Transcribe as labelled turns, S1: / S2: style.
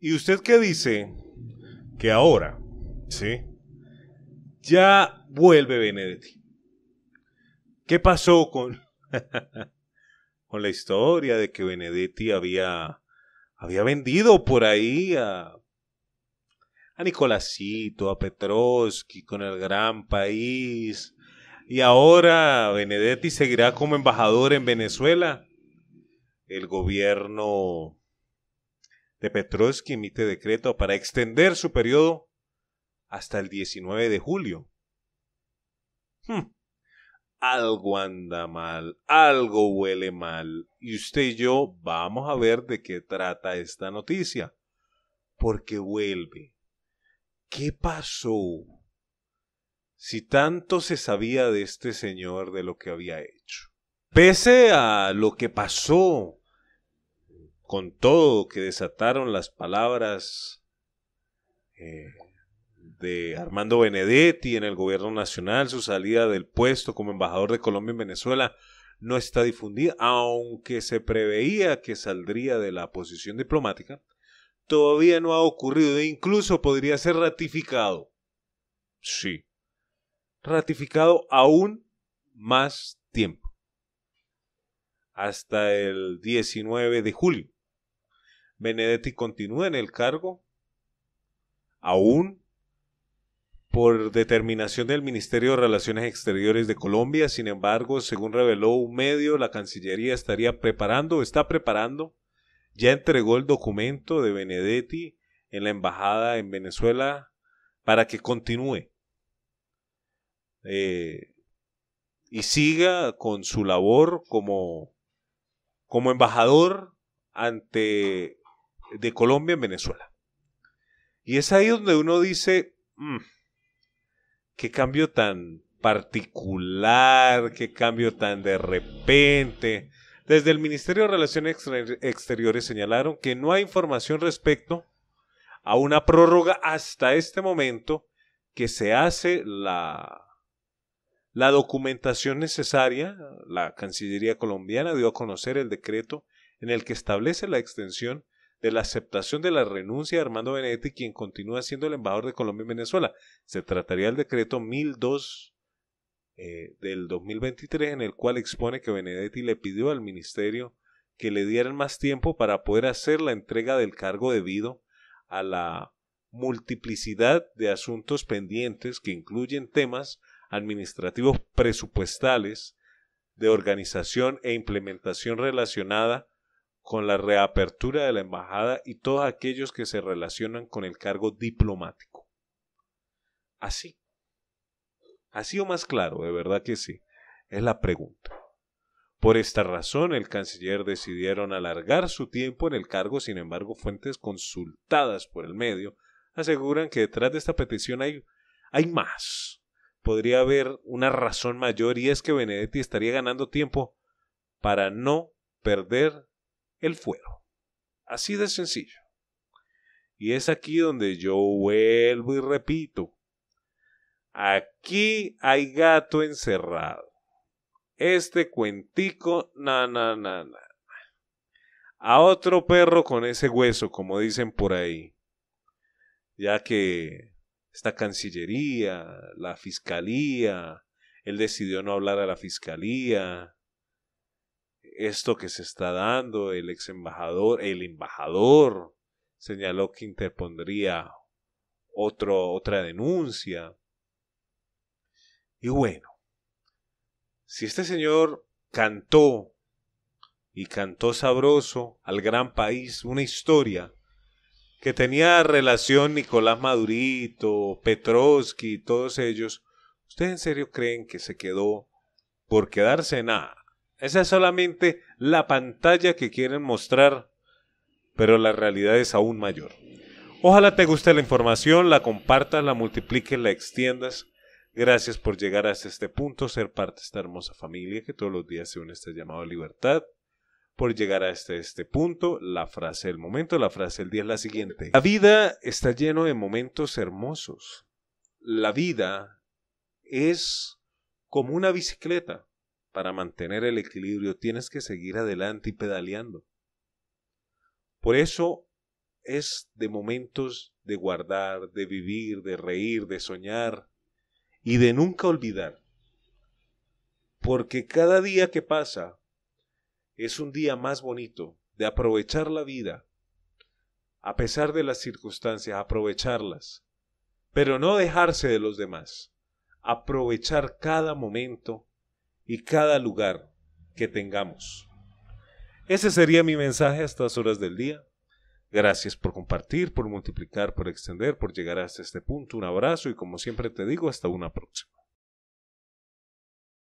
S1: ¿Y usted qué dice? Que ahora, ¿sí? Ya vuelve Benedetti. ¿Qué pasó con, con la historia de que Benedetti había, había vendido por ahí a, a Nicolásito, a Petrovsky, con el gran país? Y ahora Benedetti seguirá como embajador en Venezuela. El gobierno de Petrovsky emite decreto para extender su periodo hasta el 19 de julio. Hmm. Algo anda mal, algo huele mal, y usted y yo vamos a ver de qué trata esta noticia. Porque vuelve. ¿Qué pasó? Si tanto se sabía de este señor de lo que había hecho. Pese a lo que pasó con todo que desataron las palabras eh, de Armando Benedetti en el gobierno nacional, su salida del puesto como embajador de Colombia en Venezuela no está difundida, aunque se preveía que saldría de la posición diplomática, todavía no ha ocurrido e incluso podría ser ratificado. Sí, ratificado aún más tiempo, hasta el 19 de julio Benedetti continúa en el cargo, aún por determinación del Ministerio de Relaciones Exteriores de Colombia. Sin embargo, según reveló un medio, la Cancillería estaría preparando, está preparando, ya entregó el documento de Benedetti en la Embajada en Venezuela para que continúe eh, y siga con su labor como, como embajador ante de Colombia en Venezuela. Y es ahí donde uno dice, mm, qué cambio tan particular, qué cambio tan de repente. Desde el Ministerio de Relaciones Exteriores señalaron que no hay información respecto a una prórroga hasta este momento que se hace la, la documentación necesaria. La Cancillería colombiana dio a conocer el decreto en el que establece la extensión de la aceptación de la renuncia de Armando Benedetti, quien continúa siendo el embajador de Colombia en Venezuela. Se trataría del decreto 1002 eh, del 2023, en el cual expone que Benedetti le pidió al ministerio que le dieran más tiempo para poder hacer la entrega del cargo debido a la multiplicidad de asuntos pendientes que incluyen temas administrativos presupuestales, de organización e implementación relacionada con la reapertura de la embajada y todos aquellos que se relacionan con el cargo diplomático. Así. Así o más claro, de verdad que sí, es la pregunta. Por esta razón, el canciller decidieron alargar su tiempo en el cargo, sin embargo, fuentes consultadas por el medio aseguran que detrás de esta petición hay, hay más. Podría haber una razón mayor y es que Benedetti estaría ganando tiempo para no perder el fuero. Así de sencillo. Y es aquí donde yo vuelvo y repito. Aquí hay gato encerrado. Este cuentico, na, na, na, na. A otro perro con ese hueso, como dicen por ahí. Ya que esta Cancillería, la Fiscalía, él decidió no hablar a la Fiscalía, esto que se está dando, el ex embajador, el embajador señaló que interpondría otro, otra denuncia. Y bueno, si este señor cantó y cantó sabroso al gran país una historia que tenía relación Nicolás Madurito, Petrovsky todos ellos, ¿ustedes en serio creen que se quedó por quedarse nada? Esa es solamente la pantalla que quieren mostrar, pero la realidad es aún mayor. Ojalá te guste la información, la compartas, la multipliques, la extiendas. Gracias por llegar hasta este punto, ser parte de esta hermosa familia que todos los días se une a este llamado libertad. Por llegar hasta este punto, la frase del momento, la frase del día es la siguiente. La vida está lleno de momentos hermosos. La vida es como una bicicleta para mantener el equilibrio tienes que seguir adelante y pedaleando. Por eso es de momentos de guardar, de vivir, de reír, de soñar y de nunca olvidar. Porque cada día que pasa es un día más bonito de aprovechar la vida, a pesar de las circunstancias, aprovecharlas, pero no dejarse de los demás, aprovechar cada momento y cada lugar que tengamos. Ese sería mi mensaje a estas horas del día. Gracias por compartir, por multiplicar, por extender, por llegar hasta este punto. Un abrazo y como siempre te digo, hasta una próxima.